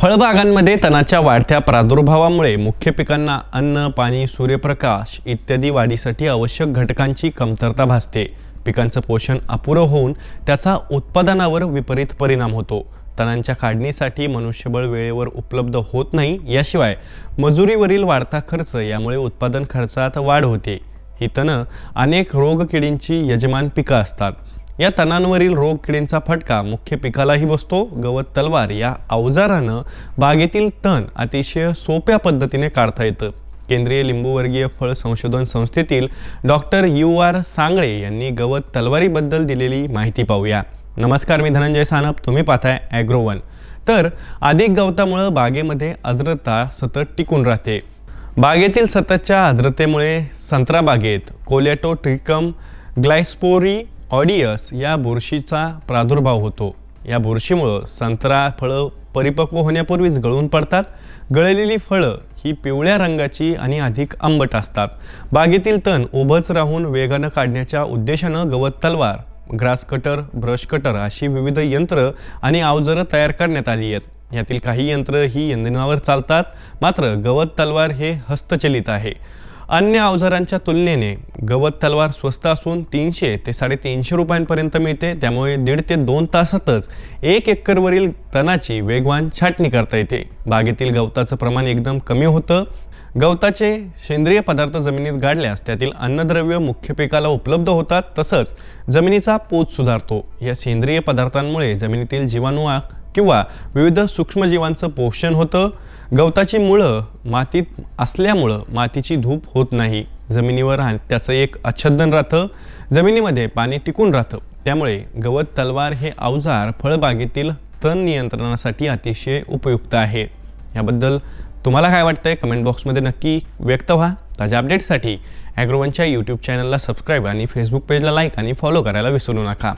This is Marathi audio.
फळबागांमध्ये तणाच्या वाढत्या प्रादुर्भावामुळे मुख्य पिकांना अन्न पाणी सूर्यप्रकाश इत्यादी वाढीसाठी आवश्यक घटकांची कमतरता भासते पिकांचं पोषण अपुरं होऊन त्याचा उत्पादनावर विपरीत परिणाम होतो तणांच्या काढणीसाठी मनुष्यबळ वेळेवर उपलब्ध होत नाही याशिवाय मजुरीवरील वाढता खर्च यामुळे उत्पादन खर्चात वाढ होते ही तणं अनेक रोगकिडींची यजमान पिकं असतात या तणांवरील रोग किडींचा फटका मुख्य पिकालाही बसतो गवत तलवार या अवजारानं बागेतील तण अतिशय सोप्या पद्धतीने काढता येतं केंद्रीय लिंबूवर्गीय फळ संशोधन संस्थेतील डॉक्टर यू आर सांगळे यांनी गवत तलवारीबद्दल दिलेली माहिती पाहूया नमस्कार मी धनंजय सानप तुम्ही पाहताय ॲग्रोवन तर अधिक गवतामुळं बागेमध्ये आर्द्रता सतत टिकून राहते बागेतील सततच्या आर्द्रतेमुळे संत्रा बागेत कोलॅटो ट्रिकम ग्लायस्पोरी ऑडियस या बुरशीचा प्रादुर्भाव होतो या बुरशीमुळं संत्रा फळं परिपक्व होण्यापूर्वीच गळून पडतात गळलेली फळं ही पिवळ्या रंगाची आणि अधिक आंबट असतात बागेतील तण उभंच राहून वेगानं काढण्याच्या उद्देशानं गवत तलवार ग्रास कटर ब्रश कटर अशी विविध यंत्र आणि अवजारं तयार करण्यात आली आहेत यातील काही यंत्र ही यंत्रणावर चालतात मात्र गवत तलवार हे हस्तचलित आहे अन्य अवजारांच्या तुलनेने गवत तलवार स्वस्त असून तीनशे ते साडेतीनशे रुपयांपर्यंत मिळते त्यामुळे दीड ते दोन तासातच एक एकरवरील तणाची वेगवान छाटणी करता येते बागेतील गवताचं प्रमाण एकदम कमी होतं गवताचे सेंद्रिय पदार्थ जमिनीत गाडल्यास त्यातील अन्नद्रव्य मुख्य पिकाला उपलब्ध होतात तसंच जमिनीचा पोत सुधारतो या सेंद्रिय पदार्थांमुळे जमिनीतील जीवाणू किंवा विविध सूक्ष्मजीवांचं पोषण होतं गवताची मुळं मातीत असल्यामुळं मातीची धूप होत नाही जमिनीवर राहण त्याचं एक आच्छादन राहतं जमिनीमध्ये पाणी टिकून राहतं त्यामुळे गवत तलवार हे अवजार फळबागेतील तण नियंत्रणासाठी अतिशय उपयुक्त आहे याबद्दल तुम्हाला काय वाटतंय कमेंट बॉक्समध्ये नक्की व्यक्त व्हा ताज्या अपडेट्ससाठी ॲग्रोवनच्या यूट्यूब चॅनलला सबस्क्राईब आणि फेसबुक पेजला लाईक आणि फॉलो करायला विसरू नका